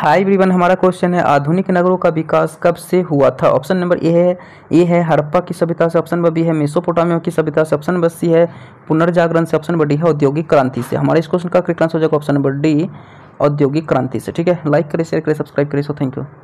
high ब्रीवन हमारा question है आधुनिक नगरों का विकास कब से हुआ था ऑप्शन नंबर ए है ए है हड़प्पा की सभ्यता से ऑप्शन नंबर बी है मेसोपोटामिया की सभ्यता से ऑप्शन नंबर सी है पुनर्जागरण से ऑप्शन नंबर डी है औद्योगिक क्रांति से हमारे इस क्वेश्चन का क्रिक आंसर हो जाएगा ऑप्शन नंबर डी औद्योगिक क्रांति से ठीक है लाइक करें शेयर करें सब्सक्राइब करें सो थैंक यू